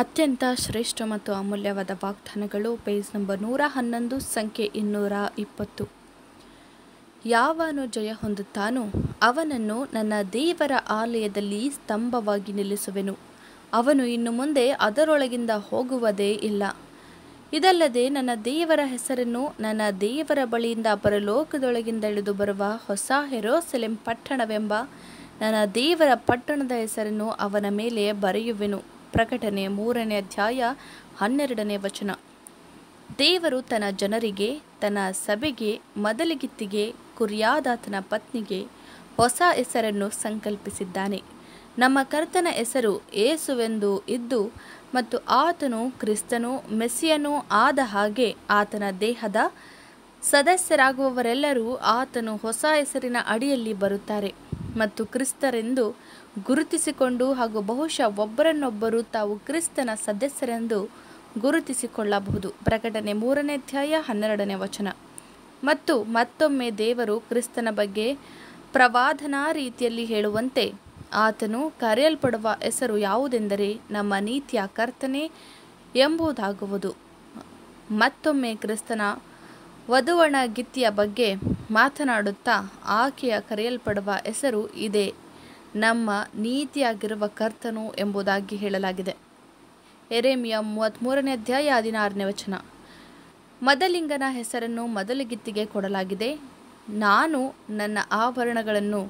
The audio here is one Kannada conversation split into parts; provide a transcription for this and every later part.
ಅತ್ಯಂತ ಶ್ರೇಷ್ಠ ಮತ್ತು ಅಮೂಲ್ಯವಾದ ವಾಗ್ದಾನಗಳು ಪೇಜ್ ನಂಬರ್ ನೂರ ಹನ್ನೊಂದು ಸಂಖ್ಯೆ ಇನ್ನೂರ ಇಪ್ಪತ್ತು ಯಾವನು ಜಯ ಹೊಂದುತ್ತಾನೋ ಅವನನ್ನು ನನ್ನ ದೇವರ ಆಲಯದಲ್ಲಿ ಸ್ತಂಭವಾಗಿ ನಿಲ್ಲಿಸುವೆನು ಅವನು ಇನ್ನು ಮುಂದೆ ಅದರೊಳಗಿಂದ ಹೋಗುವುದೇ ಇಲ್ಲ ಇದಲ್ಲದೆ ನನ್ನ ದೇವರ ಹೆಸರನ್ನು ನನ್ನ ದೇವರ ಬಳಿಯಿಂದ ಪರಲೋಕದೊಳಗಿಂದ ಇಳಿದು ಬರುವ ಹೊಸ ಹೆರೋಸೆಲೆಂ ಪಟ್ಟಣವೆಂಬ ನನ್ನ ದೇವರ ಪಟ್ಟಣದ ಹೆಸರನ್ನು ಅವನ ಮೇಲೆ ಬರೆಯುವೆನು ಪ್ರಕಟಣೆ ಮೂರನೇ ಅಧ್ಯಾಯ ಹನ್ನೆರಡನೇ ವಚನ ದೇವರು ತನ್ನ ಜನರಿಗೆ ತನ್ನ ಸಭೆಗೆ ಮೊದಲಿಗಿತ್ತಿಗೆ ಕುರಿಯಾದಾತನ ಪತ್ನಿಗೆ ಹೊಸ ಹೆಸರನ್ನು ಸಂಕಲ್ಪಿಸಿದ್ದಾನೆ ನಮ್ಮ ಕರ್ತನ ಹೆಸರು ಏಸುವೆಂದು ಇದ್ದು ಮತ್ತು ಆತನು ಕ್ರಿಸ್ತನು ಮೆಸ್ಸಿಯನೂ ಆದ ಹಾಗೆ ಆತನ ದೇಹದ ಸದಸ್ಯರಾಗುವವರೆಲ್ಲರೂ ಆತನು ಹೊಸ ಹೆಸರಿನ ಅಡಿಯಲ್ಲಿ ಬರುತ್ತಾರೆ ಮತ್ತು ಕ್ರಿಸ್ತರೆಂದು ಗುರುತಿಸಿಕೊಂಡು ಹಾಗೂ ಬಹುಶಃ ಒಬ್ಬರನ್ನೊಬ್ಬರು ತಾವು ಕ್ರಿಸ್ತನ ಸದಸ್ಯರೆಂದು ಗುರುತಿಸಿಕೊಳ್ಳಬಹುದು ಪ್ರಕಟಣೆ ಮೂರನೇ ಅಧ್ಯಾಯ ಹನ್ನೆರಡನೇ ವಚನ ಮತ್ತು ಮತ್ತೊಮ್ಮೆ ದೇವರು ಕ್ರಿಸ್ತನ ಬಗ್ಗೆ ಪ್ರವಾದನಾ ರೀತಿಯಲ್ಲಿ ಹೇಳುವಂತೆ ಆತನು ಕರೆಯಲ್ಪಡುವ ಹೆಸರು ಯಾವುದೆಂದರೆ ನಮ್ಮ ನೀತಿಯ ಕರ್ತನೆ ಎಂಬುದಾಗುವುದು ಮತ್ತೊಮ್ಮೆ ಕ್ರಿಸ್ತನ ವಧುವಣ ಗಿತ್ತಿಯ ಬಗ್ಗೆ ಮಾತನಾಡುತ್ತಾ ಆಕೆಯ ಕರೆಯಲ್ಪಡುವ ಹೆಸರು ಇದೆ ನಮ್ಮ ನೀತಿಯಾಗಿರುವ ಕರ್ತನು ಎಂಬುದಾಗಿ ಹೇಳಲಾಗಿದೆ ಎರೆಮಿಯ ಮೂವತ್ತ್ಮೂರನೇ ಅಧ್ಯಾಯ ಹದಿನಾರನೇ ವಚನ ಮದಲಿಂಗನ ಹೆಸರನ್ನು ಮೊದಲಿಗಿತ್ತಿಗೆ ಕೊಡಲಾಗಿದೆ ನಾನು ನನ್ನ ಆಭರಣಗಳನ್ನು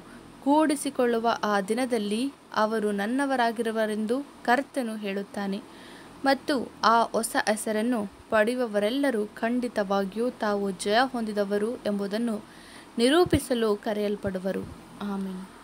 ಕೂಡಿಸಿಕೊಳ್ಳುವ ಆ ದಿನದಲ್ಲಿ ಅವರು ನನ್ನವರಾಗಿರುವರೆಂದು ಕರ್ತನು ಹೇಳುತ್ತಾನೆ ಮತ್ತು ಆ ಹೊಸ ಹೆಸರನ್ನು ಪಡೆಯುವವರೆಲ್ಲರೂ ಖಂಡಿತವಾಗಿಯೂ ತಾವು ಜಯ ಹೊಂದಿದವರು ಎಂಬುದನ್ನು ನಿರೂಪಿಸಲು ಕರೆಯಲ್ಪಡುವರು ಆಮೇಲೆ